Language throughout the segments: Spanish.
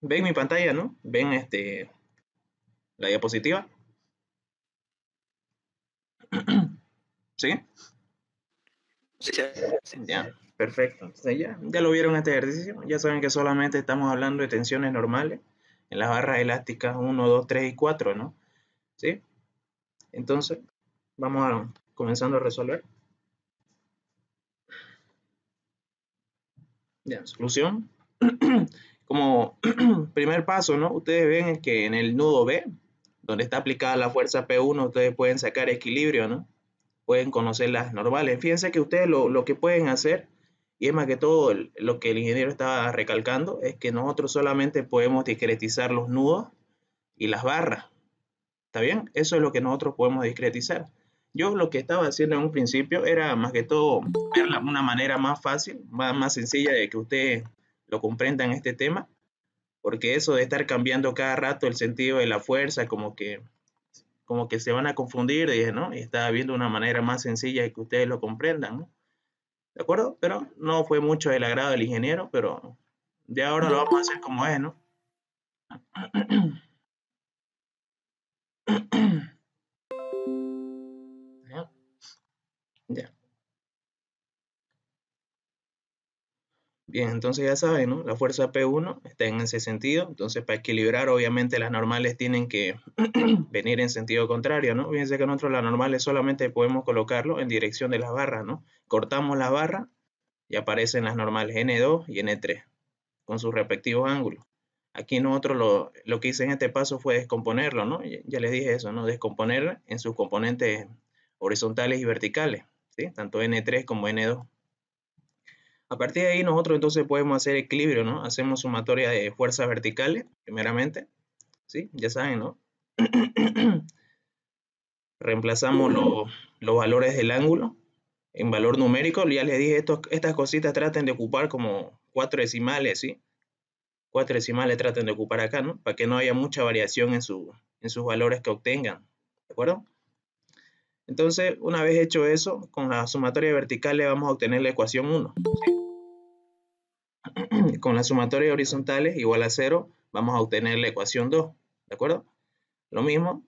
ven mi pantalla, ¿no? Ven este, la diapositiva. ¿Sí? Sí, Ya, perfecto. ya, ya lo vieron este ejercicio. Ya saben que solamente estamos hablando de tensiones normales en las barras elásticas 1, 2, 3 y 4, ¿no? ¿Sí? Entonces, vamos a comenzando a resolver. Ya, solución. Como primer paso, ¿no? Ustedes ven que en el nudo B, donde está aplicada la fuerza P1, ustedes pueden sacar equilibrio, ¿no? Pueden conocer las normales. Fíjense que ustedes lo, que pueden hacer, y es más que todo lo que el ingeniero estaba recalcando, es que nosotros solamente podemos discretizar los nudos y las barras. ¿Está bien? Eso es lo que nosotros podemos discretizar. Yo lo que estaba haciendo en un principio era más que todo una manera más fácil, más, más sencilla de que ustedes lo comprendan este tema, porque eso de estar cambiando cada rato el sentido de la fuerza, como que, como que se van a confundir, dije, ¿no? Y estaba viendo una manera más sencilla de que ustedes lo comprendan, ¿no? ¿De acuerdo? Pero no fue mucho del agrado del ingeniero, pero de ahora lo vamos a hacer como es, ¿no? Ya. Bien, entonces ya saben, ¿no? La fuerza P1 está en ese sentido, entonces para equilibrar obviamente las normales tienen que venir en sentido contrario, ¿no? Fíjense que nosotros las normales solamente podemos colocarlo en dirección de la barra ¿no? Cortamos la barra y aparecen las normales N2 y N3 con sus respectivos ángulos. Aquí nosotros lo, lo que hice en este paso fue descomponerlo, ¿no? Ya les dije eso, ¿no? Descomponer en sus componentes horizontales y verticales, ¿sí? Tanto N3 como N2. A partir de ahí nosotros entonces podemos hacer equilibrio, ¿no? Hacemos sumatoria de fuerzas verticales, primeramente, ¿sí? Ya saben, ¿no? Reemplazamos los, valores del ángulo en valor numérico. Ya les dije, estas cositas traten de ocupar como cuatro decimales, ¿sí? Cuatro decimales traten de ocupar acá, ¿no? Para que no haya mucha variación en, en sus valores que obtengan, ¿de acuerdo? Entonces, una vez hecho eso, con la sumatoria vertical le vamos a obtener la ecuación 1. Con la sumatoria horizontales igual a 0, vamos a obtener la ecuación 2. ¿De acuerdo? Lo mismo,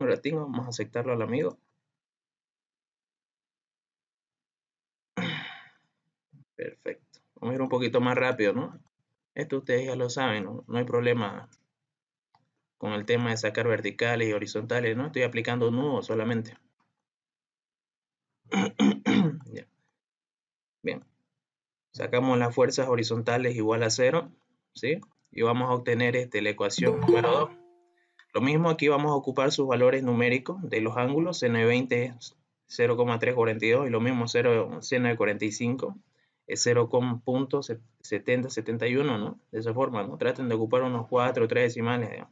Ahora tengo, vamos a aceptarlo al amigo. Perfecto. Vamos a ir un poquito más rápido, ¿no? Esto ustedes ya lo saben, ¿no? no hay problema con el tema de sacar verticales y horizontales, ¿no? Estoy aplicando nudo solamente. Bien. Sacamos las fuerzas horizontales igual a cero, ¿sí? Y vamos a obtener este, la ecuación número 2. Lo mismo aquí vamos a ocupar sus valores numéricos de los ángulos. Seno de 20 es 0,342 y lo mismo cero, seno de 45 es 0,7071, ¿no? De esa forma, ¿no? Traten de ocupar unos 4 o 3 decimales,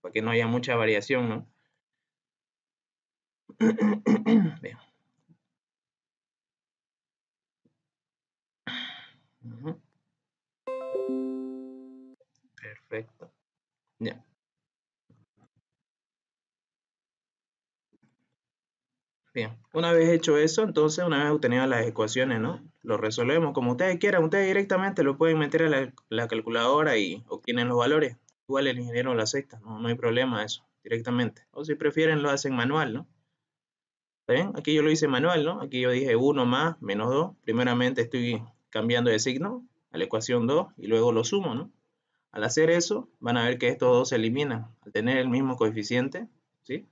para que no haya mucha variación, ¿no? Bien. Perfecto. Ya. Bien, una vez hecho eso, entonces una vez obtenidas las ecuaciones, ¿no? Lo resolvemos como ustedes quieran. Ustedes directamente lo pueden meter a la, calculadora y obtienen los valores. Igual el ingeniero lo acepta, no, no hay problema eso, directamente. O si prefieren, lo hacen manual, ¿no? bien? Aquí yo lo hice manual, ¿no? Aquí yo dije 1 más menos 2. Primeramente estoy cambiando de signo a la ecuación 2 y luego lo sumo, ¿no? Al hacer eso, van a ver que estos dos se eliminan. Al tener el mismo coeficiente, ¿sí?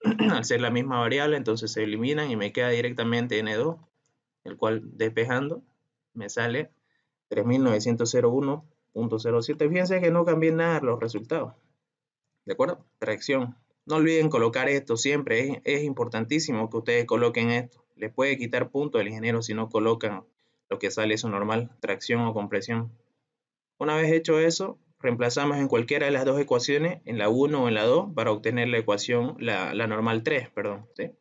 al ser la misma variable, entonces se eliminan y me queda directamente N2, el cual despejando me sale 3901.07. Fíjense que no cambié nada los resultados. ¿De acuerdo? Reacción. No olviden colocar esto siempre. Es, importantísimo que ustedes coloquen esto. Les puede quitar puntos el ingeniero si no colocan lo que sale es su normal, tracción o compresión. Una vez hecho eso, reemplazamos en cualquiera de las dos ecuaciones, en la 1 o en la 2, para obtener la ecuación, la, normal 3, perdón. ¿sí?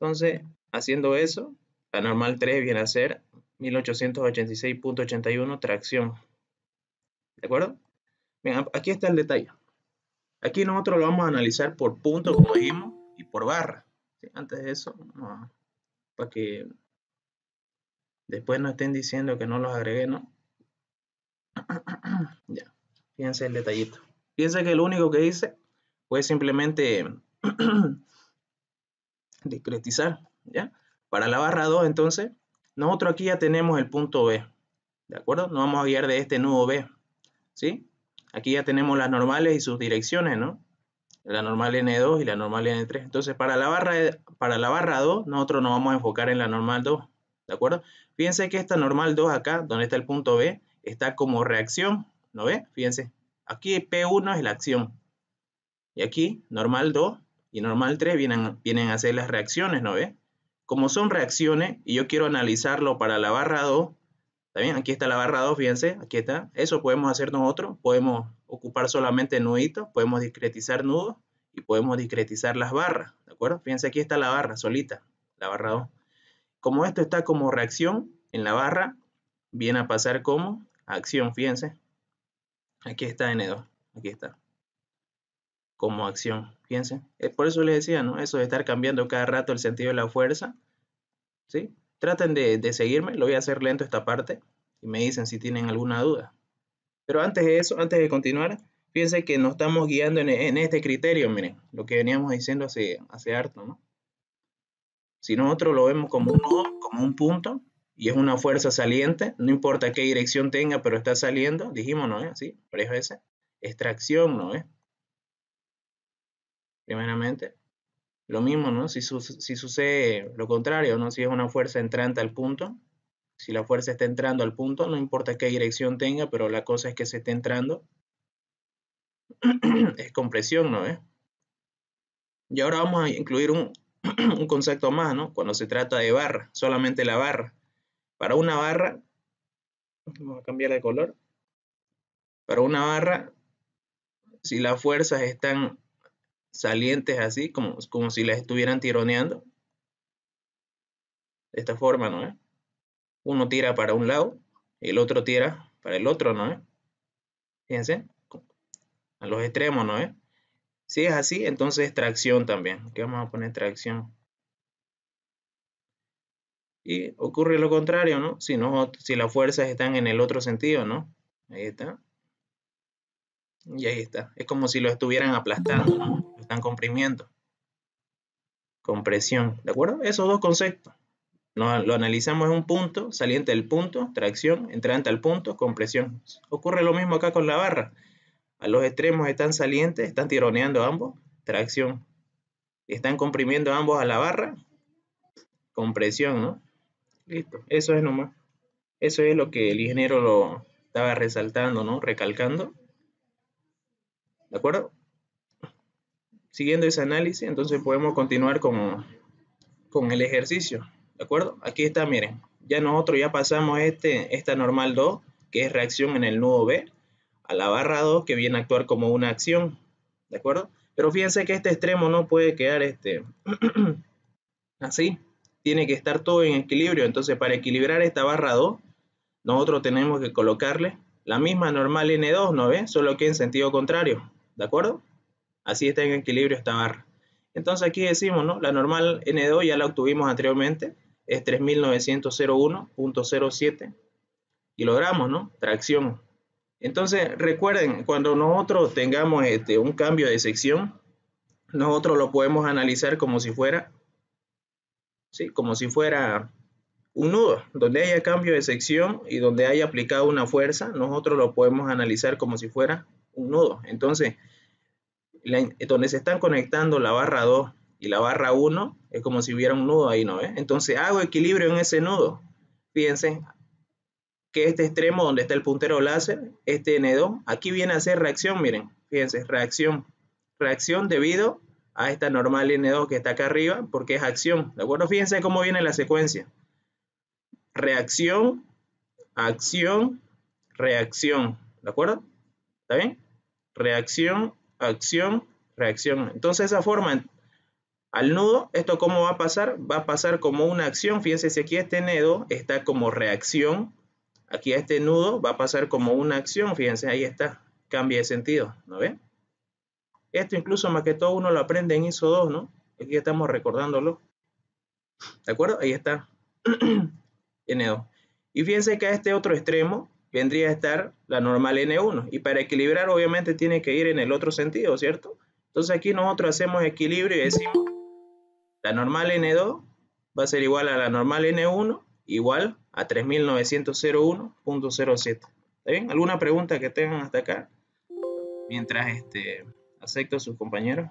Entonces, haciendo eso, la normal 3 viene a ser 1886.81 tracción. ¿De acuerdo? aquí está el detalle. Aquí nosotros lo vamos a analizar por punto, como dijimos, y por barra. Antes de eso, para que Después no estén diciendo que no los agregué, ¿no? ya, fíjense el detallito. Fíjense que lo único que hice fue simplemente discretizar, ¿ya? Para la barra 2, entonces, nosotros aquí ya tenemos el punto B, ¿de acuerdo? Nos vamos a guiar de este nudo B, ¿sí? Aquí ya tenemos las normales y sus direcciones, ¿no? La normal N2 y la normal N3. Entonces, para la barra, para la barra 2, nosotros nos vamos a enfocar en la normal 2. ¿de acuerdo? Fíjense que esta normal 2 acá, donde está el punto B, está como reacción, ¿no ve? Fíjense, aquí P1 es la acción, y aquí normal 2 y normal 3 vienen, vienen a hacer las reacciones, ¿no ve? Como son reacciones, y yo quiero analizarlo para la barra 2, también aquí está la barra 2, fíjense, aquí está. Eso podemos hacer nosotros, podemos ocupar solamente nuditos, podemos discretizar nudos y podemos discretizar las barras, ¿de acuerdo? Fíjense, aquí está la barra solita, la barra 2. Como esto está como reacción en la barra, viene a pasar como acción, fíjense. Aquí está N2, aquí está. Como acción, fíjense. Eh, por eso les decía, ¿no? Eso de estar cambiando cada rato el sentido de la fuerza. ¿Sí? Traten de, seguirme, lo voy a hacer lento esta parte y me dicen si tienen alguna duda. Pero antes de eso, antes de continuar, fíjense que nos estamos guiando en, este criterio, miren, lo que veníamos diciendo hace, hace harto, ¿no? Si nosotros lo vemos como un como un punto, y es una fuerza saliente, no importa qué dirección tenga, pero está saliendo, dijimos, ¿no es? así? varias veces. Extracción, ¿no es? Primeramente. Lo mismo, ¿no? Si, si sucede lo contrario, ¿no? Si es una fuerza entrante al punto, si la fuerza está entrando al punto, no importa qué dirección tenga, pero la cosa es que se está entrando, es compresión, ¿no es? Y ahora vamos a incluir un un concepto más, ¿no? Cuando se trata de barra, solamente la barra. Para una barra, vamos a cambiar de color. Para una barra, si las fuerzas están salientes así, como, como si las estuvieran tironeando, de esta forma, ¿no? Uno tira para un lado y el otro tira para el otro, ¿no? Fíjense, a los extremos, ¿no? Si es así, entonces tracción también. Aquí vamos a poner tracción. Y ocurre lo contrario, ¿no? Si, las fuerzas están en el otro sentido, ¿no? Ahí está. Y ahí está. Es como si lo estuvieran aplastando, ¿no? Lo están comprimiendo. Compresión, ¿de acuerdo? Esos dos conceptos. lo analizamos en un punto, saliente del punto, tracción, entrante al punto, compresión. Ocurre lo mismo acá con la barra. A los extremos están salientes, están tironeando ambos, tracción. Están comprimiendo ambos a la barra, compresión, ¿no? Listo, eso es nomás. Eso es lo que el ingeniero lo estaba resaltando, ¿no? Recalcando. ¿De acuerdo? Siguiendo ese análisis, entonces podemos continuar con, con el ejercicio. ¿De acuerdo? Aquí está, miren. Ya nosotros ya pasamos este, esta normal 2, que es reacción en el nudo B a la barra 2 que viene a actuar como una acción, ¿de acuerdo? Pero fíjense que este extremo no puede quedar este así, tiene que estar todo en equilibrio, entonces para equilibrar esta barra 2, nosotros tenemos que colocarle la misma normal N2, ¿no ve? Solo que en sentido contrario, ¿de acuerdo? Así está en equilibrio esta barra. Entonces aquí decimos, ¿no? La normal N2 ya la obtuvimos anteriormente, es 3901.07 kilogramos, ¿no? Tracción entonces, recuerden, cuando nosotros tengamos este, un cambio de sección, nosotros lo podemos analizar como si fuera, ¿sí? como si fuera un nudo, donde haya cambio de sección y donde haya aplicado una fuerza, nosotros lo podemos analizar como si fuera un nudo. Entonces, donde se están conectando la barra 2 y la barra 1, es como si hubiera un nudo ahí, ¿no? Entonces, hago equilibrio en ese nudo. piensen que este extremo donde está el puntero láser, este N2, aquí viene a ser reacción, miren, fíjense, reacción. Reacción debido a esta normal N2 que está acá arriba, porque es acción, ¿de acuerdo? Fíjense cómo viene la secuencia. Reacción, acción, reacción, ¿de acuerdo? ¿Está bien? Reacción, acción, reacción. Entonces esa forma, al nudo, ¿esto cómo va a pasar? Va a pasar como una acción, fíjense si aquí este N2 está como reacción, Aquí a este nudo va a pasar como una acción, fíjense, ahí está, cambia de sentido, ¿no ven? Esto incluso más que todo uno lo aprende en ISO 2, ¿no? Aquí estamos recordándolo. ¿De acuerdo? Ahí está. N2. Y fíjense que a este otro extremo vendría a estar la normal N1. Y para equilibrar obviamente tiene que ir en el otro sentido, ¿cierto? Entonces aquí nosotros hacemos equilibrio y decimos la normal N2 va a ser igual a la normal N1 igual a 3901.07. ¿Está bien? ¿Alguna pregunta que tengan hasta acá? Mientras este, acepto a sus compañeros.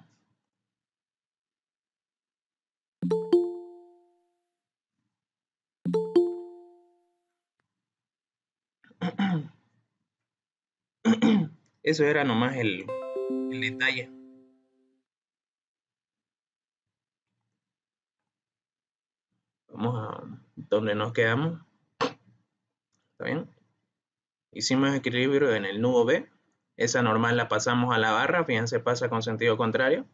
Eso era nomás el, el detalle. Vamos a donde nos quedamos. ¿Está bien? Hicimos equilibrio en el nudo B. Esa normal la pasamos a la barra, fíjense, pasa con sentido contrario.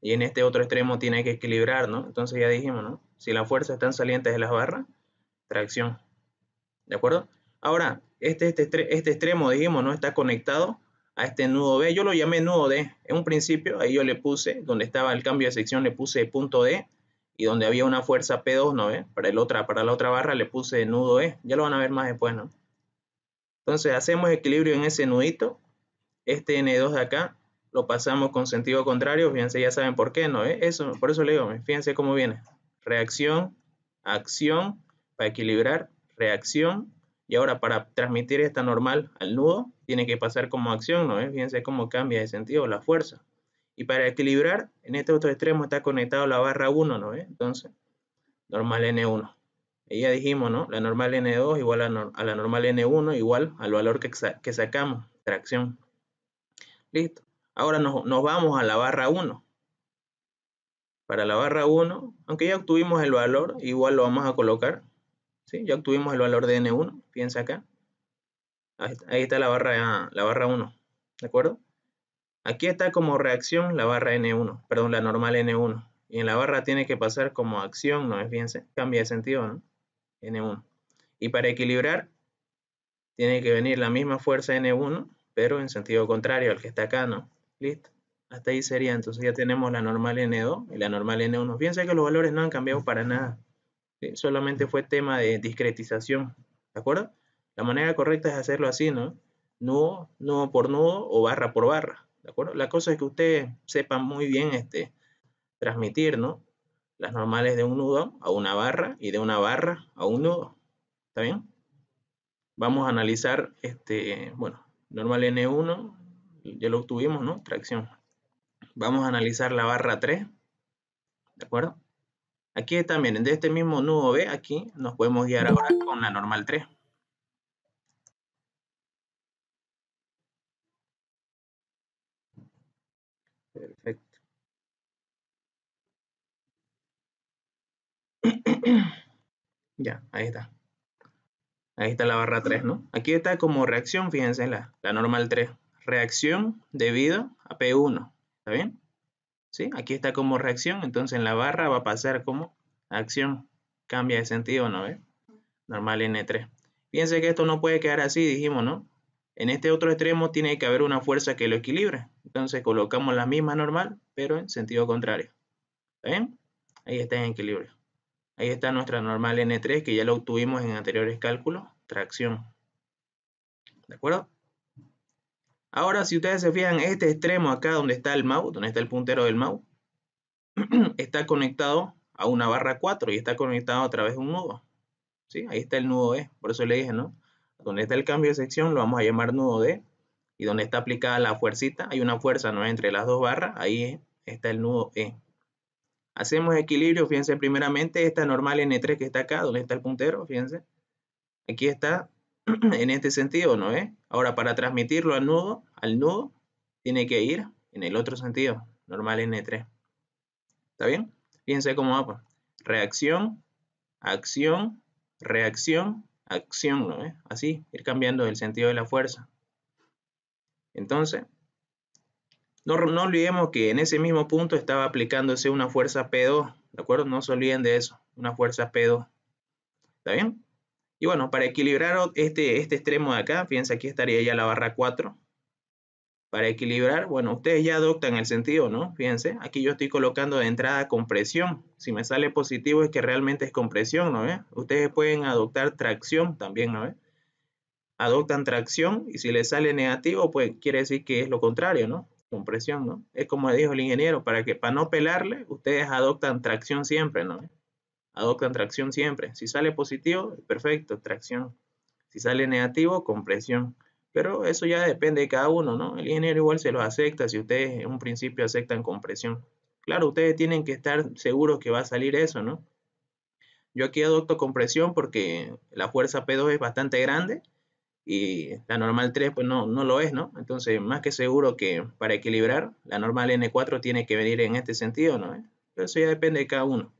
Y en este otro extremo tiene que equilibrar, ¿no? Entonces ya dijimos, ¿no? Si las fuerzas están salientes de las barras, tracción. ¿De acuerdo? Ahora, este, este, este extremo, dijimos, ¿no? Está conectado a este nudo B. Yo lo llamé nudo D. En un principio, ahí yo le puse, donde estaba el cambio de sección, le puse punto D y donde había una fuerza P2, ¿no Para, el otra, para la otra barra le puse nudo E, ya lo van a ver más después, ¿no? Entonces hacemos equilibrio en ese nudito, este N2 de acá lo pasamos con sentido contrario, fíjense, ya saben por qué, ¿no? Eso, por eso le digo, fíjense cómo viene, reacción, acción, para equilibrar, reacción, y ahora para transmitir esta normal al nudo, tiene que pasar como acción, ¿no? Fíjense cómo cambia de sentido la fuerza, y para equilibrar, en este otro extremo está conectado la barra 1, ¿no? ve? Entonces, normal N1. Y ya dijimos, ¿no? La normal N2 igual a, la normal N1 igual al valor que, que sacamos, tracción. Listo. Ahora nos, vamos a la barra 1. Para la barra 1, aunque ya obtuvimos el valor, igual lo vamos a colocar. ¿sí? Ya obtuvimos el valor de N1, piensa acá. Ahí, está la barra, la barra 1, ¿de acuerdo? Aquí está como reacción la barra N1, perdón, la normal N1. Y en la barra tiene que pasar como acción, no Fíjense, cambia de sentido, ¿no? N1. Y para equilibrar, tiene que venir la misma fuerza N1, pero en sentido contrario al que está acá, ¿no? Listo. Hasta ahí sería, entonces ya tenemos la normal N2 y la normal N1. Fíjense que los valores no han cambiado para nada. Solamente fue tema de discretización, ¿de acuerdo? La manera correcta es hacerlo así, ¿no? Nudo, nudo por nudo o barra por barra. ¿De acuerdo? La cosa es que ustedes sepan muy bien este, transmitir, ¿no? Las normales de un nudo a una barra y de una barra a un nudo. ¿Está bien? Vamos a analizar, este, bueno, normal N1, ya lo obtuvimos, ¿no? Tracción. Vamos a analizar la barra 3, ¿de acuerdo? Aquí también, de este mismo nudo B, aquí nos podemos guiar ahora con la normal 3. Perfecto. ya, ahí está. Ahí está la barra 3, ¿no? Aquí está como reacción, fíjense la, normal 3. Reacción debido a P1, ¿está bien? ¿Sí? Aquí está como reacción, entonces en la barra va a pasar como acción. Cambia de sentido, ¿no ve? Normal N3. Fíjense que esto no puede quedar así, dijimos, ¿no? En este otro extremo tiene que haber una fuerza que lo equilibre. Entonces colocamos la misma normal, pero en sentido contrario. ¿Está Ahí está en equilibrio. Ahí está nuestra normal N3 que ya lo obtuvimos en anteriores cálculos. Tracción. ¿De acuerdo? Ahora, si ustedes se fijan, este extremo acá donde está el mouse, donde está el puntero del mouse, está conectado a una barra 4 y está conectado a través de un nudo. ¿Sí? Ahí está el nudo D, e. por eso le dije, ¿no? Donde está el cambio de sección lo vamos a llamar nudo D y donde está aplicada la fuercita, hay una fuerza ¿no? entre las dos barras, ahí está el nudo E. Hacemos equilibrio, fíjense, primeramente esta normal N3 que está acá, donde está el puntero, fíjense. Aquí está en este sentido, ¿no es? Ahora para transmitirlo al nudo, al nudo, tiene que ir en el otro sentido, normal N3. ¿Está bien? Fíjense cómo va. Pues. Reacción, acción, reacción, acción, ¿no es? Así, ir cambiando el sentido de la fuerza. Entonces, no, olvidemos que en ese mismo punto estaba aplicándose una fuerza P2, ¿de acuerdo? No se olviden de eso, una fuerza P2. ¿Está bien? Y bueno, para equilibrar este, este extremo de acá, fíjense aquí estaría ya la barra 4. Para equilibrar, bueno, ustedes ya adoptan el sentido, ¿no? Fíjense, aquí yo estoy colocando de entrada compresión. Si me sale positivo es que realmente es compresión, ¿no ve? Ustedes pueden adoptar tracción también, ¿no ve? adoptan tracción y si les sale negativo, pues quiere decir que es lo contrario, ¿no? Compresión, ¿no? Es como dijo el ingeniero, para que para no pelarle, ustedes adoptan tracción siempre, ¿no? Adoptan tracción siempre. Si sale positivo, perfecto, tracción. Si sale negativo, compresión. Pero eso ya depende de cada uno, ¿no? El ingeniero igual se lo acepta si ustedes en un principio aceptan compresión. Claro, ustedes tienen que estar seguros que va a salir eso, ¿no? Yo aquí adopto compresión porque la fuerza P2 es bastante grande y la normal 3 pues no, no lo es, ¿no? Entonces, más que seguro que para equilibrar, la normal N4 tiene que venir en este sentido, ¿no? ¿Eh? Pero eso ya depende de cada uno.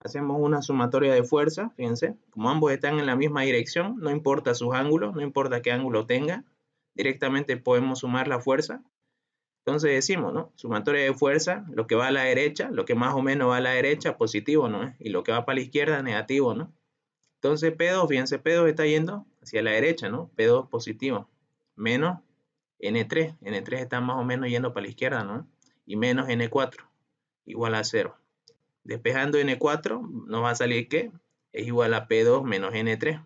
Hacemos una sumatoria de fuerza, fíjense, como ambos están en la misma dirección, no importa sus ángulos, no importa qué ángulo tenga, directamente podemos sumar la fuerza. Entonces decimos, ¿no? Sumatoria de fuerza, lo que va a la derecha, lo que más o menos va a la derecha, positivo, ¿no? ¿Eh? Y lo que va para la izquierda, negativo, ¿no? Entonces P2, fíjense, P2 está yendo hacia la derecha, ¿no? P2 positivo, menos N3, N3 está más o menos yendo para la izquierda, ¿no? Y menos N4, igual a 0. Despejando N4, nos va a salir que es igual a P2 menos N3.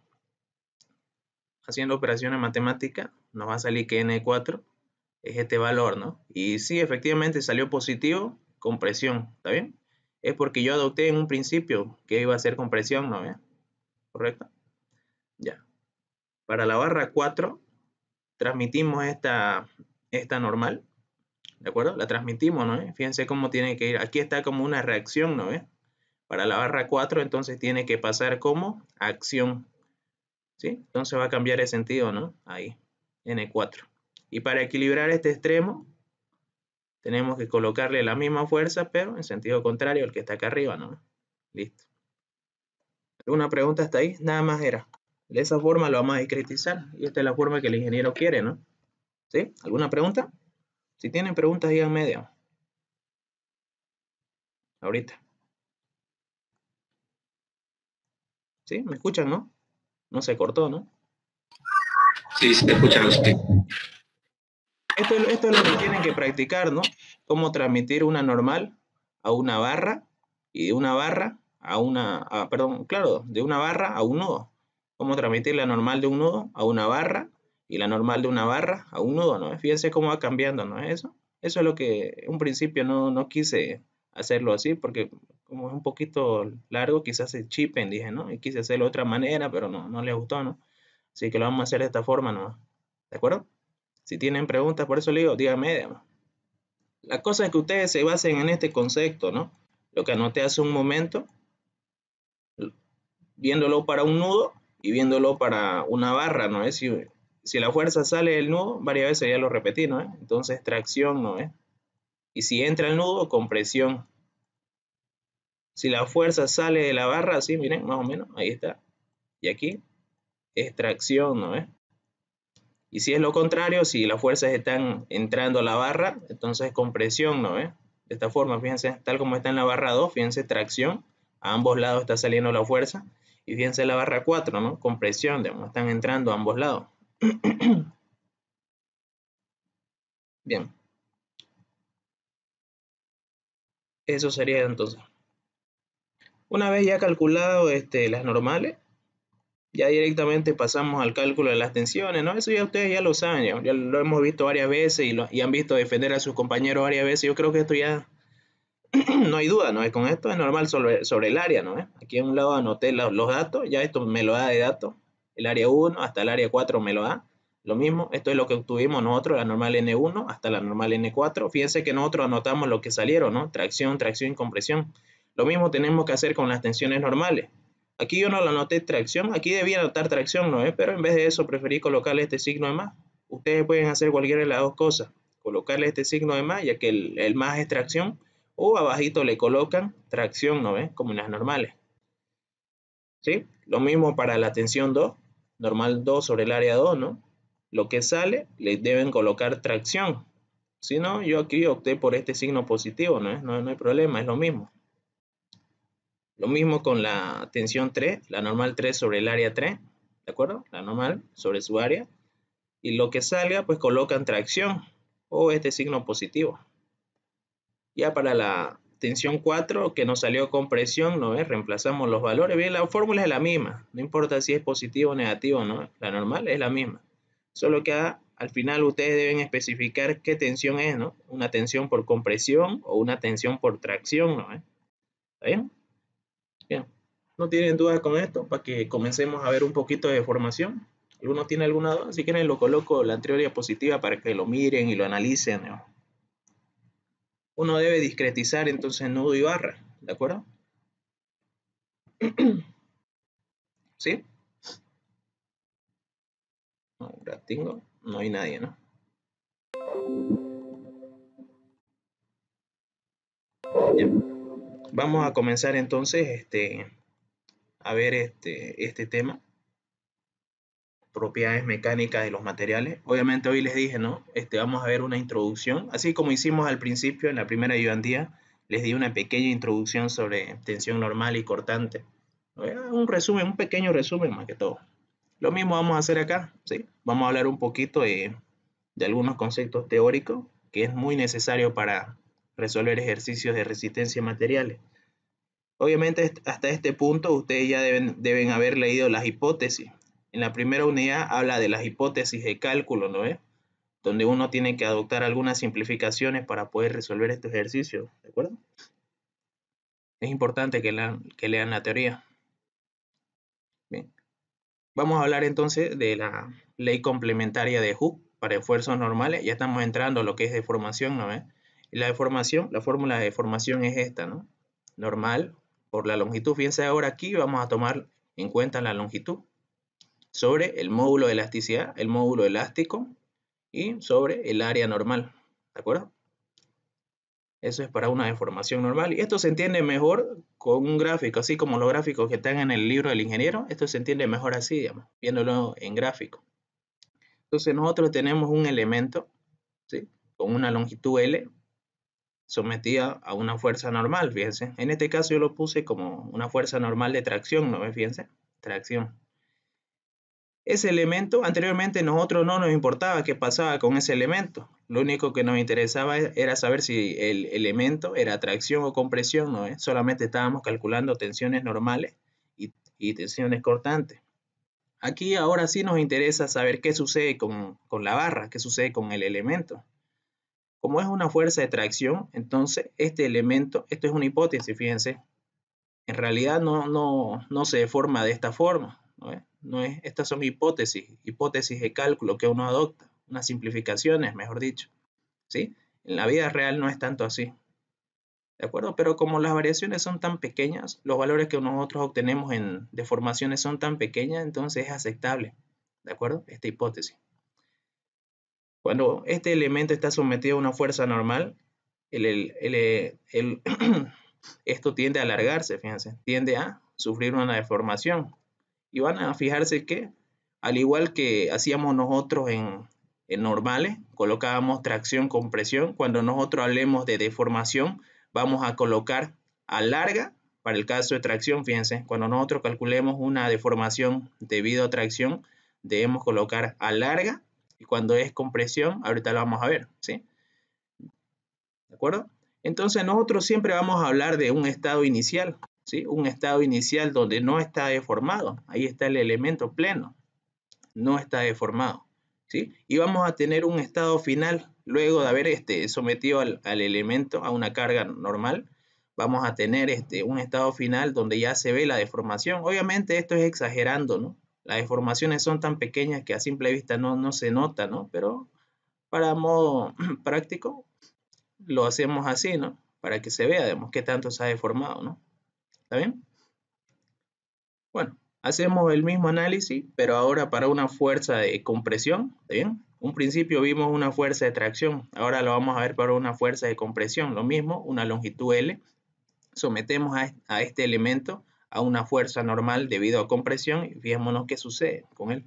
Haciendo operaciones matemáticas, nos va a salir que N4 es este valor, ¿no? Y sí, efectivamente salió positivo con presión, ¿está bien? Es porque yo adopté en un principio que iba a ser compresión, ¿no? ve? ¿Correcto? Para la barra 4, transmitimos esta, esta normal, ¿de acuerdo? La transmitimos, ¿no? Fíjense cómo tiene que ir. Aquí está como una reacción, ¿no? Para la barra 4, entonces tiene que pasar como acción, ¿sí? Entonces va a cambiar el sentido, ¿no? Ahí, N4. Y para equilibrar este extremo, tenemos que colocarle la misma fuerza, pero en sentido contrario al que está acá arriba, ¿no? Listo. ¿Alguna pregunta hasta ahí? Nada más era. De esa forma lo vamos a criticar y esta es la forma que el ingeniero quiere, ¿no? ¿Sí? ¿Alguna pregunta? Si tienen preguntas, díganme, media Ahorita. ¿Sí? ¿Me escuchan, no? No se cortó, ¿no? Sí, se escucha usted. Esto, esto es lo que tienen que practicar, ¿no? Cómo transmitir una normal a una barra y de una barra a una, ah, perdón, claro, de una barra a un nodo cómo transmitir la normal de un nudo a una barra y la normal de una barra a un nudo, ¿no? Fíjense cómo va cambiando, ¿no eso? Eso es lo que en un principio no, quise hacerlo así porque como es un poquito largo, quizás se chipen, dije, ¿no? Y quise hacerlo de otra manera, pero no, no les gustó, ¿no? Así que lo vamos a hacer de esta forma, ¿no? ¿De acuerdo? Si tienen preguntas, por eso le digo, díganme. Las La cosa es que ustedes se basen en este concepto, ¿no? Lo que anoté hace un momento, viéndolo para un nudo, y viéndolo para una barra, ¿no es? Si, la fuerza sale del nudo, varias veces ya lo repetí, ¿no Entonces tracción, ¿no es? Y si entra el nudo, compresión. Si la fuerza sale de la barra, así, miren, más o menos, ahí está. Y aquí, extracción, ¿no es? Y si es lo contrario, si las fuerzas están entrando a la barra, entonces compresión, ¿no es? De esta forma, fíjense, tal como está en la barra 2, fíjense, tracción. A ambos lados está saliendo la fuerza y fíjense la barra 4, ¿no? Compresión, digamos, están entrando a ambos lados. Bien. Eso sería entonces. Una vez ya calculado este, las normales, ya directamente pasamos al cálculo de las tensiones, ¿no? Eso ya ustedes ya lo saben, ya, lo hemos visto varias veces y, y han visto defender a sus compañeros varias veces. Yo creo que esto ya no hay duda, ¿no? es Con esto es normal sobre, el área, ¿no? ¿Eh? Aquí a un lado anoté los, datos, ya esto me lo da de datos, el área 1 hasta el área 4 me lo da. Lo mismo, esto es lo que obtuvimos nosotros, la normal N1 hasta la normal N4. Fíjense que nosotros anotamos lo que salieron, ¿no? Tracción, tracción y compresión. Lo mismo tenemos que hacer con las tensiones normales. Aquí yo no lo anoté tracción, aquí debía anotar tracción, ¿no? es ¿Eh? Pero en vez de eso preferí colocarle este signo de más. Ustedes pueden hacer cualquiera de las dos cosas. Colocarle este signo de más, ya que el, el más es tracción o abajito le colocan tracción ¿no ¿no como en las normales. ¿Sí? Lo mismo para la tensión 2, normal 2 sobre el área 2, ¿no? Lo que sale le deben colocar tracción. Si no, yo aquí opté por este signo positivo, ¿no? No, no hay problema, es lo mismo. Lo mismo con la tensión 3, la normal 3 sobre el área 3, ¿de acuerdo? La normal sobre su área. Y lo que salga, pues colocan tracción o este signo positivo. Ya para la tensión 4 que nos salió compresión, ¿no es Reemplazamos los valores. Bien, la fórmula es la misma. No importa si es positivo o negativo, ¿no? La normal es la misma. Solo que al final ustedes deben especificar qué tensión es, ¿no? Una tensión por compresión o una tensión por tracción, ¿no? ¿Está bien? Bien. ¿No tienen dudas con esto? Para que comencemos a ver un poquito de formación. ¿Alguno tiene alguna duda? Si quieren lo coloco la anterior positiva para que lo miren y lo analicen, ¿no? uno debe discretizar entonces nudo y barra, ¿de acuerdo? ¿Sí? Ahora tengo, no hay nadie, ¿no? Vamos a comenzar entonces este, a ver este, este tema propiedades mecánicas de los materiales. Obviamente hoy les dije, ¿no? Este, vamos a ver una introducción, así como hicimos al principio en la primera ayudantía, les di una pequeña introducción sobre tensión normal y cortante. Un resumen, un pequeño resumen más que todo. Lo mismo vamos a hacer acá, ¿sí? Vamos a hablar un poquito de, algunos conceptos teóricos que es muy necesario para resolver ejercicios de resistencia materiales. Obviamente hasta este punto ustedes ya deben, deben haber leído las hipótesis, en la primera unidad habla de las hipótesis de cálculo, ¿no es? Donde uno tiene que adoptar algunas simplificaciones para poder resolver este ejercicio, ¿de acuerdo? Es importante que, que lean la teoría. Bien. Vamos a hablar entonces de la ley complementaria de Hooke para esfuerzos normales. Ya estamos entrando a lo que es deformación, ¿no es? la deformación, la fórmula de deformación es esta, ¿no? Normal por la longitud. Fíjense ahora aquí, vamos a tomar en cuenta la longitud sobre el módulo de elasticidad, el módulo elástico y sobre el área normal. ¿De acuerdo? Eso es para una deformación normal. Y esto se entiende mejor con un gráfico, así como los gráficos que están en el libro del ingeniero. Esto se entiende mejor así, viéndolo en gráfico. Entonces nosotros tenemos un elemento ¿sí? con una longitud L sometida a una fuerza normal, fíjense. En este caso yo lo puse como una fuerza normal de tracción, ¿no ves? Fíjense, tracción ese elemento, anteriormente nosotros no nos importaba qué pasaba con ese elemento. Lo único que nos interesaba e-, era saber si el elemento era tracción o compresión, ¿no? Solamente estábamos calculando tensiones normales y, tensiones cortantes. Aquí ahora sí nos interesa saber qué sucede con, la barra, qué sucede con el elemento. Como es una fuerza de tracción, entonces este elemento, esto es una hipótesis, fíjense, en realidad no, no se deforma de esta forma ¿no es? estas son hipótesis, hipótesis de cálculo que uno adopta, unas simplificaciones, mejor dicho. ¿sí? En la vida real no es tanto así. ¿De acuerdo? Pero como las variaciones son tan pequeñas, los valores que nosotros obtenemos en deformaciones son tan pequeñas, entonces es aceptable. ¿De acuerdo? Esta hipótesis. Cuando este elemento está sometido a una fuerza normal, el, esto tiende a alargarse, fíjense, tiende a sufrir una deformación, y van a fijarse que, al igual que hacíamos nosotros en, normales, colocábamos tracción compresión Cuando nosotros hablemos de deformación, vamos a colocar a larga para el caso de tracción. Fíjense, cuando nosotros calculemos una deformación debido a tracción, debemos colocar a larga y cuando es compresión, ahorita lo vamos a ver, ¿sí? ¿De acuerdo? Entonces nosotros siempre vamos a hablar de un estado inicial un estado inicial donde no está deformado. Ahí está el elemento pleno, no está deformado. ¿sí? Y vamos a tener un estado final luego de haber este, sometido al, elemento a una carga normal. Vamos a tener este, un estado final donde ya se ve la deformación. Obviamente esto es exagerando, ¿no? Las deformaciones son tan pequeñas que a simple vista no, no se nota, ¿no? Pero para modo práctico lo hacemos así, ¿no? Para que se vea, qué tanto se ha deformado, ¿no? ¿Está bien? Bueno, hacemos el mismo análisis, pero ahora para una fuerza de compresión, ¿está bien? Un principio vimos una fuerza de tracción, ahora lo vamos a ver para una fuerza de compresión. Lo mismo, una longitud L, sometemos a, este elemento a una fuerza normal debido a compresión y fijémonos qué sucede con él.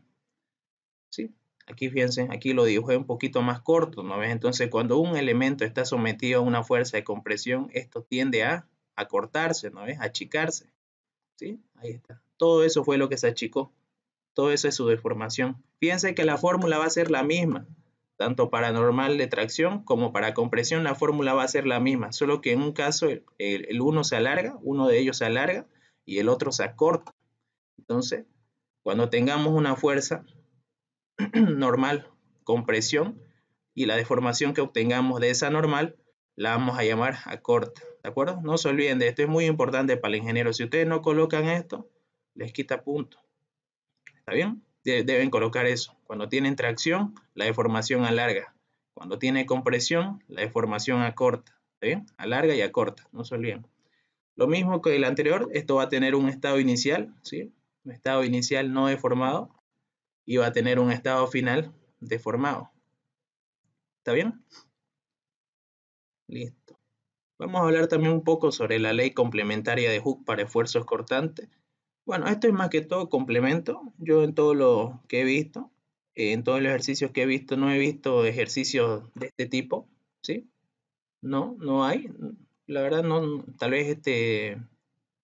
¿Sí? Aquí fíjense, aquí lo dibujé un poquito más corto, ¿no ves? Entonces, cuando un elemento está sometido a una fuerza de compresión, esto tiende a acortarse, ¿no es? Achicarse. ¿Sí? Ahí está. Todo eso fue lo que se achicó. Todo eso es su deformación. Fíjense que la fórmula va a ser la misma. Tanto para normal de tracción como para compresión la fórmula va a ser la misma. Solo que en un caso el, el uno se alarga, uno de ellos se alarga y el otro se acorta. Entonces, cuando tengamos una fuerza normal, compresión, y la deformación que obtengamos de esa normal, la vamos a llamar acorta. ¿De acuerdo? No se olviden de esto, es muy importante para el ingeniero. Si ustedes no colocan esto, les quita punto. ¿Está bien? deben colocar eso. Cuando tienen tracción, la deformación alarga. Cuando tiene compresión, la deformación acorta. ¿Está bien? Alarga y acorta, no se olviden. Lo mismo que el anterior, esto va a tener un estado inicial, ¿sí? Un estado inicial no deformado y va a tener un estado final deformado. ¿Está bien? Listo. Vamos a hablar también un poco sobre la ley complementaria de Hooke para esfuerzos cortantes. Bueno, esto es más que todo complemento. Yo en todo lo que he visto, en todos los ejercicios que he visto, no he visto ejercicios de este tipo, ¿sí? No, no hay. La verdad, no, tal vez este,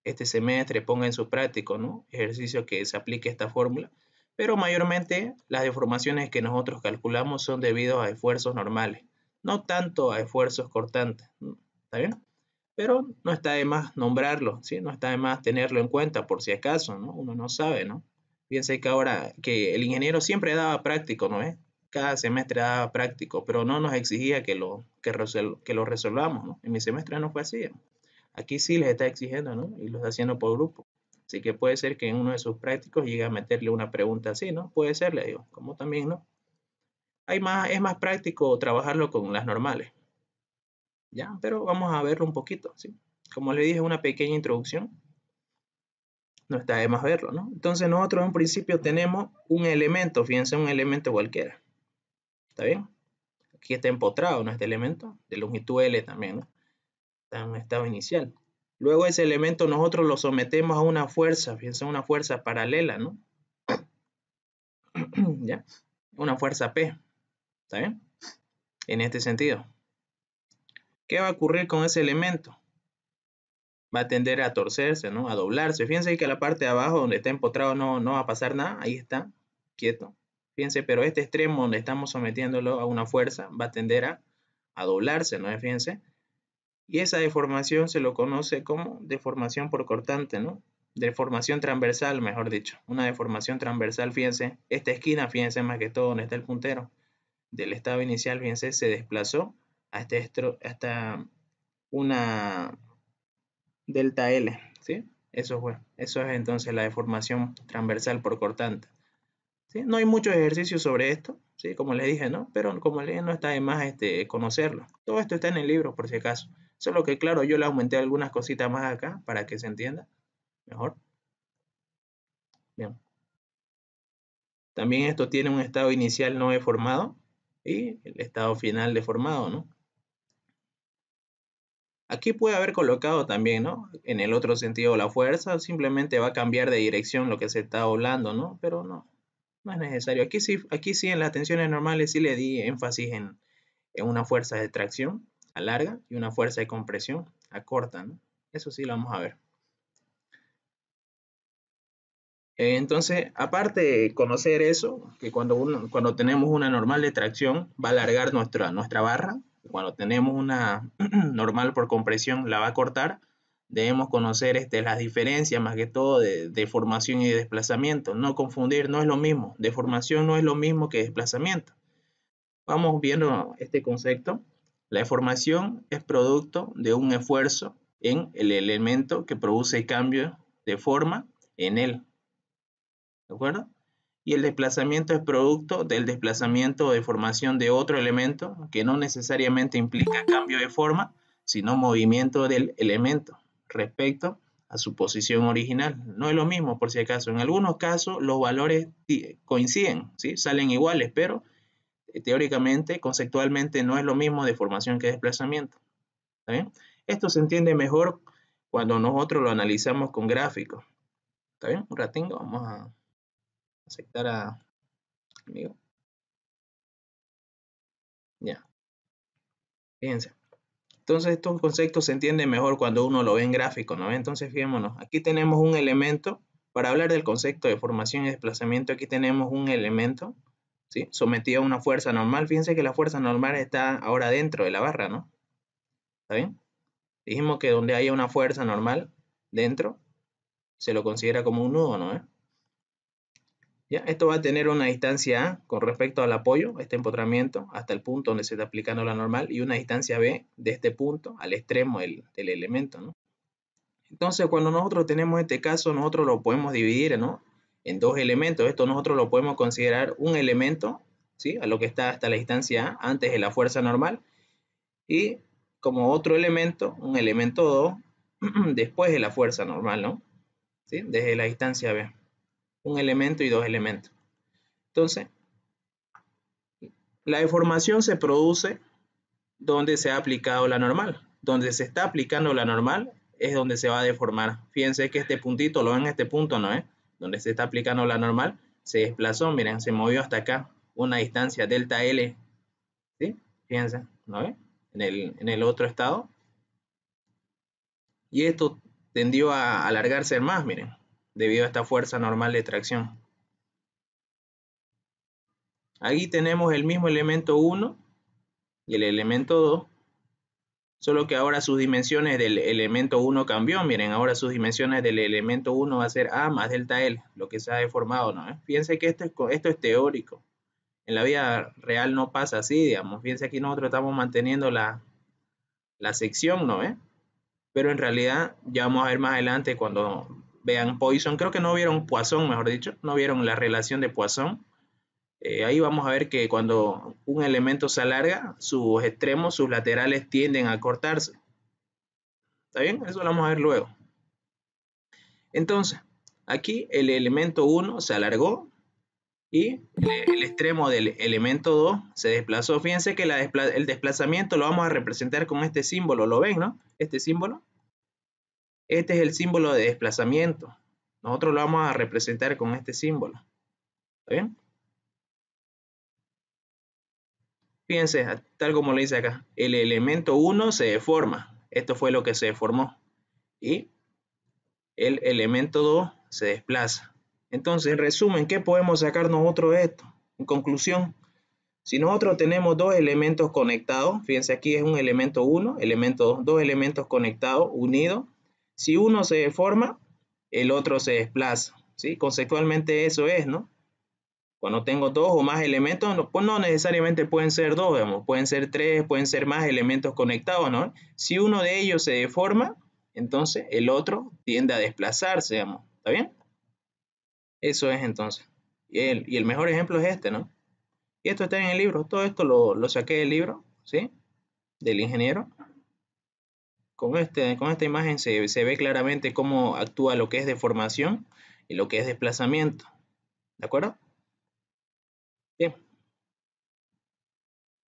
este semestre ponga en su práctico, ¿no? ejercicio que se aplique esta fórmula. Pero mayormente las deformaciones que nosotros calculamos son debido a esfuerzos normales, no tanto a esfuerzos cortantes. ¿no? ¿está bien? Pero no está de más nombrarlo, ¿sí? No está de más tenerlo en cuenta por si acaso, ¿no? Uno no sabe, ¿no? Fíjense que ahora que el ingeniero siempre daba práctico, ¿no? es? ¿Eh? Cada semestre daba práctico, pero no nos exigía que lo, que, lo resolvamos, ¿no? En mi semestre no fue así. ¿eh? Aquí sí les está exigiendo, ¿no? Y lo está haciendo por grupo. Así que puede ser que en uno de sus prácticos llegue a meterle una pregunta así, ¿no? Puede ser, le digo, como también, ¿no? Hay más, es más práctico trabajarlo con las normales. ¿ya? Pero vamos a verlo un poquito, ¿sí? Como le dije, una pequeña introducción. No está de más verlo, ¿no? Entonces nosotros en principio tenemos un elemento, fíjense, un elemento cualquiera. ¿Está bien? Aquí está empotrado, ¿no? Este elemento, de longitud L también, ¿no? Está en estado inicial. Luego ese elemento nosotros lo sometemos a una fuerza, fíjense, una fuerza paralela, ¿no? ¿Ya? Una fuerza P, ¿está bien? En este sentido. ¿Qué va a ocurrir con ese elemento? Va a tender a torcerse, ¿no? A doblarse. Fíjense que la parte de abajo donde está empotrado no, no va a pasar nada. Ahí está, quieto. Fíjense, pero este extremo donde estamos sometiéndolo a una fuerza va a tender a, a doblarse, ¿no? Fíjense. Y esa deformación se lo conoce como deformación por cortante, ¿no? Deformación transversal, mejor dicho. Una deformación transversal, fíjense. Esta esquina, fíjense más que todo donde está el puntero del estado inicial, fíjense, se desplazó hasta, hasta una delta L, ¿sí? Eso es, bueno, eso es entonces la deformación transversal por cortante. ¿sí? No hay muchos ejercicios sobre esto, ¿sí? como les dije, ¿no? Pero como les dije, no está de más este, conocerlo. Todo esto está en el libro, por si acaso. Solo que, claro, yo le aumenté algunas cositas más acá para que se entienda mejor. Bien. También esto tiene un estado inicial no deformado y el estado final deformado, ¿no? Aquí puede haber colocado también, ¿no? En el otro sentido la fuerza, simplemente va a cambiar de dirección lo que se está doblando, ¿no? Pero no, no es necesario. Aquí sí, aquí sí en las tensiones normales sí le di énfasis en, una fuerza de tracción a larga y una fuerza de compresión a corta, ¿no? Eso sí lo vamos a ver. Eh, entonces, aparte de conocer eso, que cuando, uno, cuando tenemos una normal de tracción, va a alargar nuestra, nuestra barra, cuando tenemos una normal por compresión, la va a cortar, debemos conocer este, las diferencias más que todo de, deformación formación y desplazamiento. No confundir, no es lo mismo. Deformación no es lo mismo que desplazamiento. Vamos viendo este concepto. La deformación es producto de un esfuerzo en el elemento que produce cambio de forma en él. ¿De acuerdo? y el desplazamiento es producto del desplazamiento o deformación de otro elemento que no necesariamente implica cambio de forma, sino movimiento del elemento respecto a su posición original. No es lo mismo, por si acaso. En algunos casos los valores coinciden, ¿sí? salen iguales, pero eh, teóricamente, conceptualmente, no es lo mismo deformación que desplazamiento. ¿Está bien? Esto se entiende mejor cuando nosotros lo analizamos con gráficos. ¿Está bien? Un ratito, vamos a aceptar a Ya. Fíjense. Entonces estos conceptos se entienden mejor cuando uno lo ve en gráfico, ¿no? Entonces fijémonos, aquí tenemos un elemento, para hablar del concepto de formación y desplazamiento, aquí tenemos un elemento, ¿sí? Sometido a una fuerza normal. Fíjense que la fuerza normal está ahora dentro de la barra, ¿no? ¿Está bien? Dijimos que donde haya una fuerza normal dentro, se lo considera como un nudo, ¿no? ¿Eh? Esto va a tener una distancia A con respecto al apoyo, este empotramiento, hasta el punto donde se está aplicando la normal, y una distancia B de este punto al extremo del, elemento. Entonces, cuando nosotros tenemos este caso, nosotros lo podemos dividir en dos elementos. Esto nosotros lo podemos considerar un elemento, ¿sí? a lo que está hasta la distancia A, antes de la fuerza normal, y como otro elemento, un elemento 2, después de la fuerza normal, ¿no? desde la distancia B un elemento y dos elementos. Entonces, la deformación se produce donde se ha aplicado la normal. Donde se está aplicando la normal es donde se va a deformar. Fíjense que este puntito, lo ven este punto, ¿no? es? ¿Eh? Donde se está aplicando la normal, se desplazó, miren, se movió hasta acá, una distancia delta L, ¿sí? Fíjense, ¿no ve? en, el, en el, otro estado. Y esto tendió a alargarse más, miren debido a esta fuerza normal de tracción. Aquí tenemos el mismo elemento 1 y el elemento 2, solo que ahora sus dimensiones del elemento 1 cambió. Miren, ahora sus dimensiones del elemento 1 va a ser A más delta L, lo que se ha deformado. ¿no? ¿Eh? Fíjense que esto es, teórico. En la vida real no pasa así, digamos. Fíjense aquí nosotros estamos manteniendo la, sección, ¿no? ¿Eh? Pero en realidad ya vamos a ver más adelante cuando vean Poisson, Creo que no vieron Poisson, mejor dicho, no vieron la relación de Poisson. Eh, ahí vamos a ver que cuando un elemento se alarga, sus extremos, sus laterales tienden a cortarse. ¿Está bien? Eso lo vamos a ver luego. Entonces, aquí el elemento 1 se alargó y el, extremo del elemento 2 se desplazó. Fíjense que el desplazamiento lo vamos a representar con este símbolo, ¿lo ven, no? Este símbolo este es el símbolo de desplazamiento. Nosotros lo vamos a representar con este símbolo. ¿Está bien? Fíjense, tal como lo dice acá, el elemento 1 se deforma. Esto fue lo que se deformó. Y el elemento 2 se desplaza. Entonces, en resumen, ¿qué podemos sacar nosotros de esto? En conclusión, si nosotros tenemos dos elementos conectados, fíjense aquí es un elemento 1, elemento 2, dos elementos conectados, unidos, si uno se deforma, el otro se desplaza. ¿sí? Conceptualmente eso es, ¿no? Cuando tengo dos o más elementos, no, pues no necesariamente pueden ser dos, pueden ser tres, pueden ser más elementos conectados, ¿no? Si uno de ellos se deforma, entonces el otro tiende a desplazarse, digamos, ¿está bien? Eso es entonces. Y el, mejor ejemplo es este, ¿no? Y esto está en el libro, todo esto lo, lo saqué del libro, ¿sí? Del ingeniero. Este, con, esta imagen se, ve claramente cómo actúa lo que es deformación y lo que es desplazamiento. ¿De acuerdo? Bien.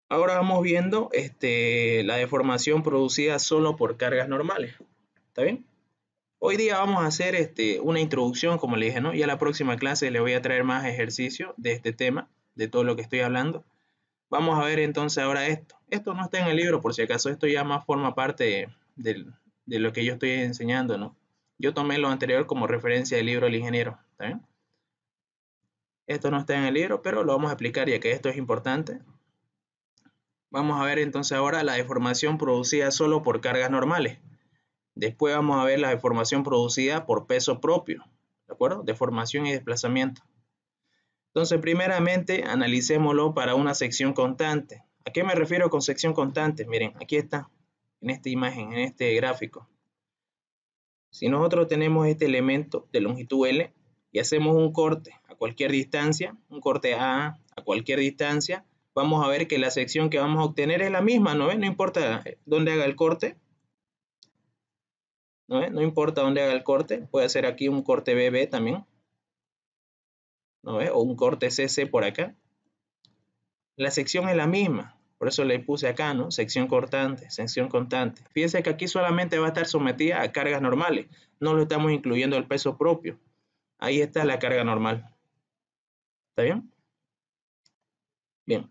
Ahora vamos viendo este, la deformación producida solo por cargas normales. ¿Está bien? Hoy día vamos a hacer este, una introducción, como le dije, ¿no? Y a la próxima clase le voy a traer más ejercicio de este tema, de todo lo que estoy hablando. Vamos a ver entonces ahora esto. Esto no está en el libro, por si acaso esto ya más forma parte de de, lo que yo estoy enseñando, ¿no? Yo tomé lo anterior como referencia del libro del Ingeniero, Esto no está en el libro, pero lo vamos a explicar ya que esto es importante. Vamos a ver entonces ahora la deformación producida solo por cargas normales. Después vamos a ver la deformación producida por peso propio, ¿de acuerdo? Deformación y desplazamiento. Entonces, primeramente, analicémoslo para una sección constante. ¿A qué me refiero con sección constante? Miren, aquí está en esta imagen, en este gráfico. Si nosotros tenemos este elemento de longitud L y hacemos un corte a cualquier distancia, un corte A a cualquier distancia, vamos a ver que la sección que vamos a obtener es la misma, ¿no? No importa dónde haga el corte, ¿no? no importa dónde haga el corte, puede hacer aquí un corte BB también, ¿no? O un corte CC por acá. La sección es la misma, por eso le puse acá, ¿no? Sección cortante, sección constante. Fíjense que aquí solamente va a estar sometida a cargas normales. No lo estamos incluyendo el peso propio. Ahí está la carga normal. ¿Está bien? Bien.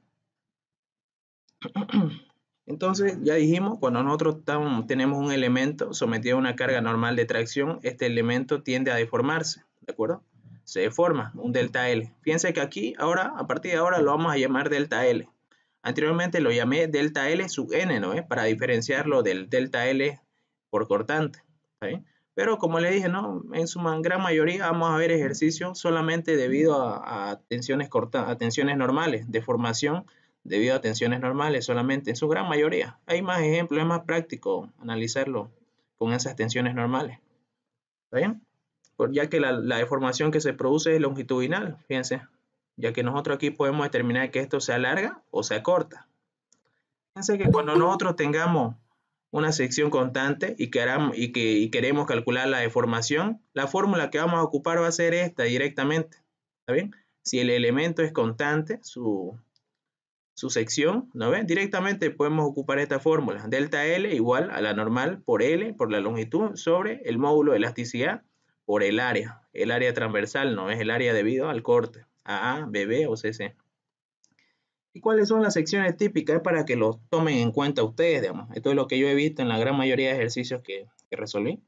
Entonces, ya dijimos, cuando nosotros tenemos un elemento sometido a una carga normal de tracción, este elemento tiende a deformarse, ¿de acuerdo? Se deforma un delta L. Fíjense que aquí, ahora, a partir de ahora, lo vamos a llamar delta L. Anteriormente lo llamé delta L sub n, ¿no? ¿Eh? Para diferenciarlo del delta L por cortante, Pero como le dije, ¿no? En su gran mayoría vamos a ver ejercicio solamente debido a, tensiones corta, tensiones normales, deformación debido a tensiones normales solamente, en su gran mayoría. Hay más ejemplos, es más práctico analizarlo con esas tensiones normales. ¿Está ya que la, la deformación que se produce es longitudinal, fíjense, ya que nosotros aquí podemos determinar que esto se alarga o se corta. Fíjense que cuando nosotros tengamos una sección constante y, queramos, y, que, queremos calcular la deformación, la fórmula que vamos a ocupar va a ser esta directamente. ¿Está bien? Si el elemento es constante, su, su sección, ¿no ven? Directamente podemos ocupar esta fórmula. Delta L igual a la normal por L, por la longitud, sobre el módulo de elasticidad por el área. El área transversal, ¿no es El área debido al corte. AA, BB o CC. ¿Y cuáles son las secciones típicas? para que lo tomen en cuenta ustedes, digamos. Esto es lo que yo he visto en la gran mayoría de ejercicios que, resolví.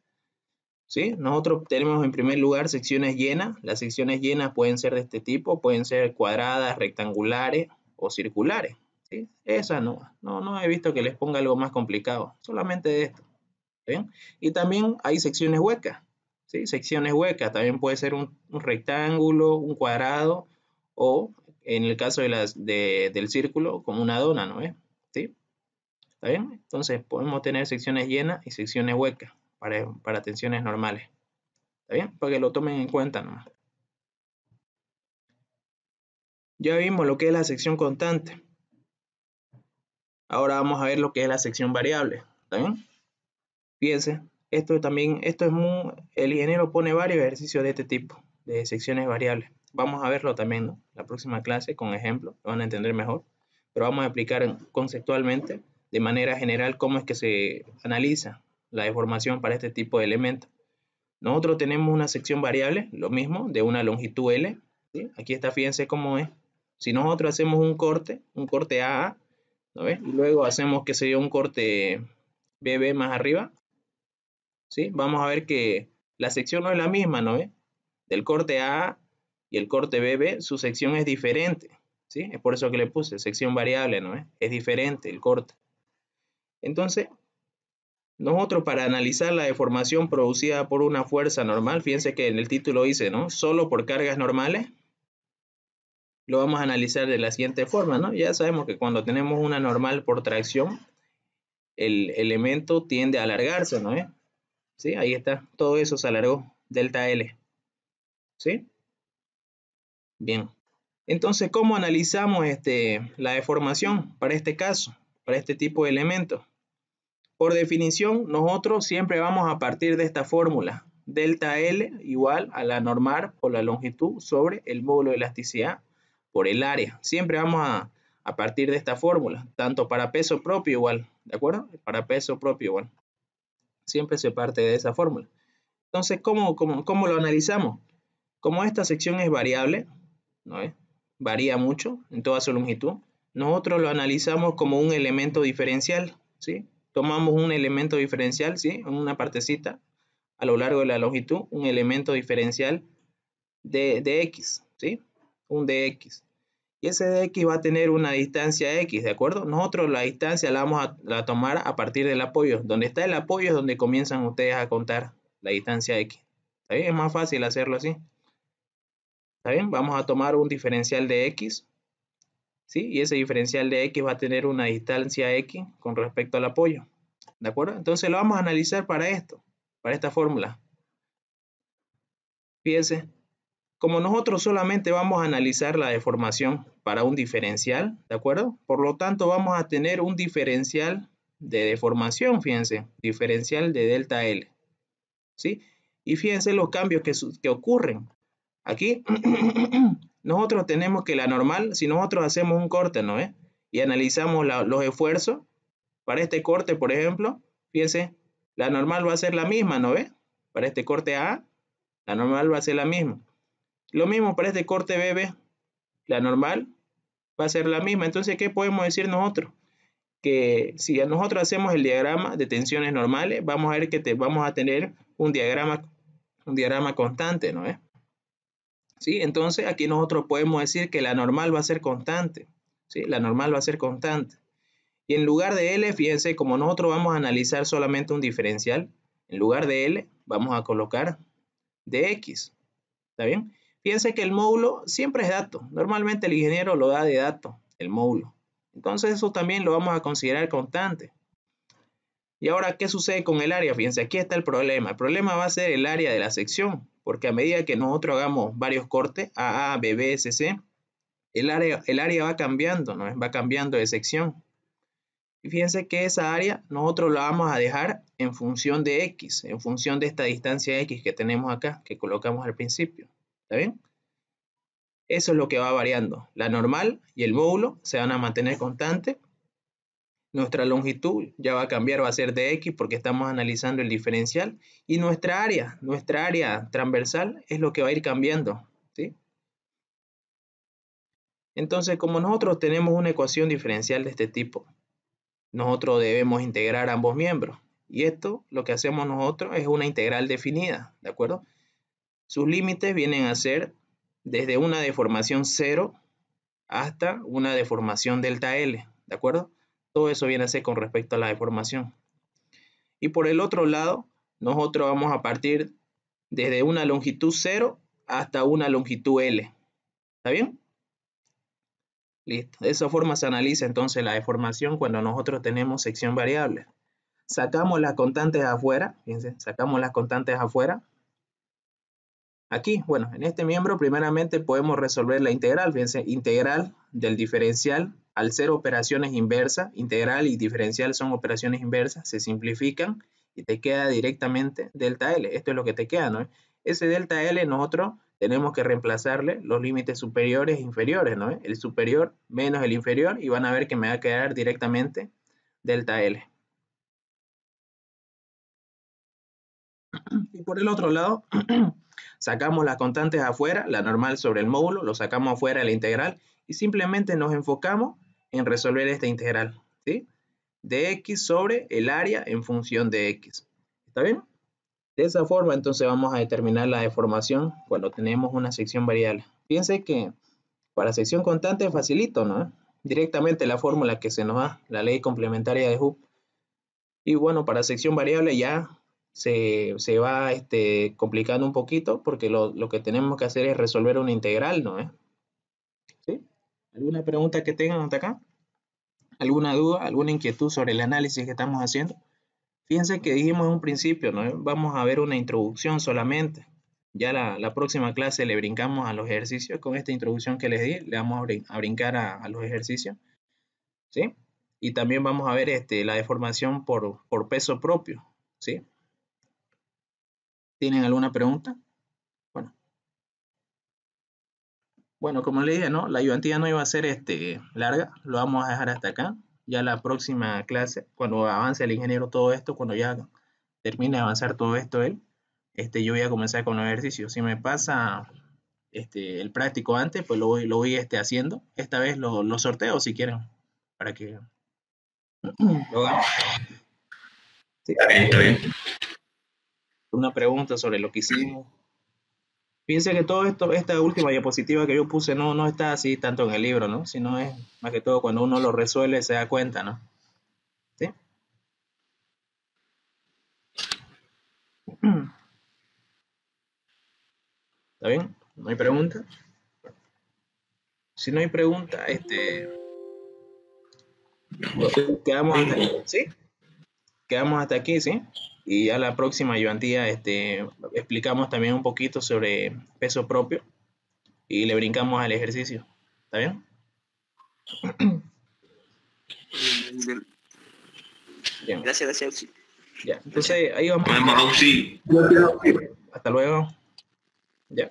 ¿Sí? Nosotros tenemos en primer lugar secciones llenas. Las secciones llenas pueden ser de este tipo, pueden ser cuadradas, rectangulares o circulares. ¿sí? Esa no, no, no he visto que les ponga algo más complicado, solamente de esto. ¿sí? Y también hay secciones huecas secciones huecas, también puede ser un, rectángulo, un cuadrado o en el caso de las, del círculo como una dona, ¿no es? ¿Sí? ¿Está bien? Entonces podemos tener secciones llenas y secciones huecas para, para tensiones normales. ¿Está bien? Para que lo tomen en cuenta Ya vimos lo que es la sección constante. Ahora vamos a ver lo que es la sección variable. ¿Está bien? Fíjense, esto también, esto es muy, el ingeniero pone varios ejercicios de este tipo, de secciones variables. Vamos a verlo también ¿no? la próxima clase con ejemplo lo van a entender mejor. Pero vamos a explicar conceptualmente, de manera general, cómo es que se analiza la deformación para este tipo de elementos. Nosotros tenemos una sección variable, lo mismo, de una longitud L. Aquí está, fíjense cómo es. Si nosotros hacemos un corte, un corte AA, Y luego hacemos que sería un corte BB más arriba, ¿sí? Vamos a ver que la sección no es la misma, ¿no? es? Del corte A y el corte BB, su sección es diferente, ¿sí? Es por eso que le puse sección variable, ¿no? Es diferente el corte. Entonces, nosotros para analizar la deformación producida por una fuerza normal, fíjense que en el título dice, ¿no? Solo por cargas normales, lo vamos a analizar de la siguiente forma, ¿no? Ya sabemos que cuando tenemos una normal por tracción, el elemento tiende a alargarse, ¿no? ¿Sí? Ahí está, todo eso se alargó, delta L. ¿Sí? Bien. Entonces, ¿cómo analizamos este, la deformación para este caso, para este tipo de elementos? Por definición, nosotros siempre vamos a partir de esta fórmula. Delta L igual a la normal o la longitud sobre el módulo de elasticidad por el área. Siempre vamos a partir de esta fórmula, tanto para peso propio igual, ¿de acuerdo? Para peso propio igual. Siempre se parte de esa fórmula. Entonces, ¿cómo, cómo, lo analizamos? Como esta sección es variable, ¿no varía mucho en toda su longitud, nosotros lo analizamos como un elemento diferencial, ¿sí? Tomamos un elemento diferencial, ¿sí? Una partecita a lo largo de la longitud, un elemento diferencial de, de x, ¿sí? Un dx y ese de x va a tener una distancia x, ¿de acuerdo? Nosotros la distancia la vamos a tomar a partir del apoyo. Donde está el apoyo es donde comienzan ustedes a contar la distancia x. ¿Está bien? Es más fácil hacerlo así. ¿Está bien? Vamos a tomar un diferencial de x, ¿sí? Y ese diferencial de x va a tener una distancia x con respecto al apoyo, ¿de acuerdo? Entonces lo vamos a analizar para esto, para esta fórmula. Fíjense, como nosotros solamente vamos a analizar la deformación para un diferencial, ¿de acuerdo? Por lo tanto, vamos a tener un diferencial de deformación, fíjense, diferencial de delta L, ¿sí? Y fíjense los cambios que, ocurren. Aquí nosotros tenemos que la normal, si nosotros hacemos un corte, ¿no? Y analizamos los esfuerzos para este corte, por ejemplo, fíjense, la normal va a ser la misma, ¿no ve? Para este corte A, la normal va a ser la misma. Lo mismo para este corte BB, La normal va a ser la misma. Entonces, ¿qué podemos decir nosotros? Que si nosotros hacemos el diagrama de tensiones normales, vamos a ver que te, vamos a tener un diagrama, un diagrama constante, ¿no es? ¿Sí? Entonces, aquí nosotros podemos decir que la normal va a ser constante, ¿sí? La normal va a ser constante. Y en lugar de L, fíjense, como nosotros vamos a analizar solamente un diferencial, en lugar de L, vamos a colocar dx, ¿está bien? Fíjense que el módulo siempre es dato. Normalmente el ingeniero lo da de dato, el módulo. Entonces eso también lo vamos a considerar constante. Y ahora, ¿qué sucede con el área? Fíjense, aquí está el problema. El problema va a ser el área de la sección, porque a medida que nosotros hagamos varios cortes, AA, BB, CC, el área, el área va cambiando, ¿no? va cambiando de sección. Y fíjense que esa área nosotros la vamos a dejar en función de X, en función de esta distancia X que tenemos acá, que colocamos al principio ven Eso es lo que va variando. La normal y el módulo se van a mantener constante. Nuestra longitud ya va a cambiar, va a ser de X porque estamos analizando el diferencial. Y nuestra área, nuestra área transversal es lo que va a ir cambiando. ¿sí? Entonces, como nosotros tenemos una ecuación diferencial de este tipo, nosotros debemos integrar ambos miembros. Y esto lo que hacemos nosotros es una integral definida, ¿de acuerdo? Sus límites vienen a ser desde una deformación 0 hasta una deformación delta L, ¿de acuerdo? Todo eso viene a ser con respecto a la deformación. Y por el otro lado, nosotros vamos a partir desde una longitud 0 hasta una longitud L. ¿Está bien? Listo. De esa forma se analiza entonces la deformación cuando nosotros tenemos sección variable. Sacamos las constantes afuera, fíjense, sacamos las constantes afuera, Aquí, bueno, en este miembro primeramente podemos resolver la integral, fíjense, integral del diferencial, al ser operaciones inversas, integral y diferencial son operaciones inversas, se simplifican y te queda directamente delta L, esto es lo que te queda, ¿no? Ese delta L nosotros tenemos que reemplazarle los límites superiores e inferiores, ¿no? El superior menos el inferior y van a ver que me va a quedar directamente delta L. Y por el otro lado, Sacamos las constantes afuera, la normal sobre el módulo, lo sacamos afuera de la integral y simplemente nos enfocamos en resolver esta integral, ¿sí? De x sobre el área en función de x. ¿Está bien? De esa forma, entonces vamos a determinar la deformación cuando tenemos una sección variable. Piense que para sección constante es facilito, ¿no? Directamente la fórmula que se nos da, la ley complementaria de Hooke. Y bueno, para sección variable ya se, se va este, complicando un poquito porque lo, que tenemos que hacer es resolver una integral, ¿no? es? ¿Sí? ¿Alguna pregunta que tengan hasta acá? ¿Alguna duda, alguna inquietud sobre el análisis que estamos haciendo? Fíjense que dijimos en un principio, ¿no? Vamos a ver una introducción solamente. Ya la, próxima clase le brincamos a los ejercicios. Con esta introducción que les di, le vamos a, brincar a, los ejercicios. ¿Sí? Y también vamos a ver este, la deformación por peso propio. ¿Sí? ¿Tienen alguna pregunta? Bueno. Bueno, como le dije, ¿no? La ayudantía no iba a ser este, larga, lo vamos a dejar hasta acá. Ya la próxima clase, cuando avance el ingeniero todo esto, cuando ya termine de avanzar todo esto él, este, yo voy a comenzar con los ejercicio. Si me pasa este, el práctico antes, pues lo voy, lo voy este, haciendo. Esta vez lo, sorteo si quieren, para que lo Está bien, una pregunta sobre lo que hicimos. Fíjense que todo esto, esta última diapositiva que yo puse no, no está así tanto en el libro, ¿no? Sino es más que todo cuando uno lo resuelve se da cuenta, ¿no? ¿Sí? ¿Está bien? ¿No hay pregunta? Si no hay pregunta, este... Quedamos hasta aquí, ¿sí? Quedamos hasta aquí, ¿sí? Y a la próxima, Joantía, este, explicamos también un poquito sobre peso propio y le brincamos al ejercicio. ¿Está bien? Gracias, gracias, Auxi. Ya, entonces ahí vamos. Hasta luego. Ya.